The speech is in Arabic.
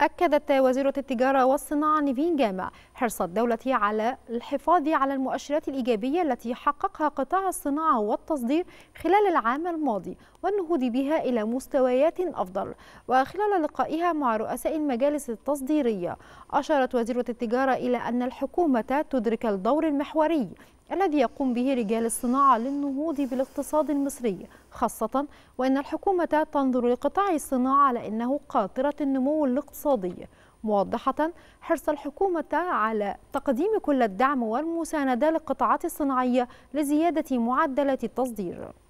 أكدت وزيرة التجارة والصناعة نيفين جامع حرص الدولة على الحفاظ على المؤشرات الإيجابية التي حققها قطاع الصناعة والتصدير خلال العام الماضي والنهوض بها إلى مستويات أفضل وخلال لقائها مع رؤساء المجالس التصديرية أشارت وزيرة التجارة إلى أن الحكومة تدرك الدور المحوري الذي يقوم به رجال الصناعة للنهوض بالاقتصاد المصري خاصة وأن الحكومة تنظر لقطاع الصناعة على أنه قاطرة النمو الاقتصادي موضحة حرص الحكومة على تقديم كل الدعم والمساندة للقطاعات الصناعية لزيادة معدلات التصدير